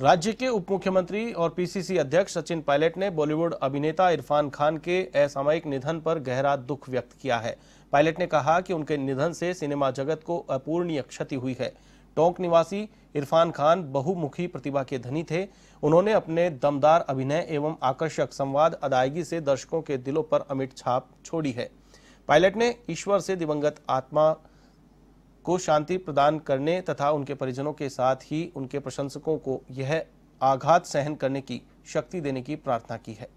राज्य के उप मुख्यमंत्री और पीसीसी अध्यक्ष सचिन पायलट ने बॉलीवुड अभिनेता इरफान खान के असामयिक निधन पर गहरा दुख व्यक्त किया है पायलट ने कहा कि उनके निधन से सिनेमा जगत को अपूर्णीय क्षति हुई है टोंक निवासी इरफान खान बहुमुखी प्रतिभा के धनी थे उन्होंने अपने दमदार अभिनय एवं आकर्षक संवाद अदायगी से दर्शकों के दिलों पर अमिट छाप छोड़ी है पायलट ने ईश्वर से दिवंगत आत्मा को शांति प्रदान करने तथा उनके परिजनों के साथ ही उनके प्रशंसकों को यह आघात सहन करने की शक्ति देने की प्रार्थना की है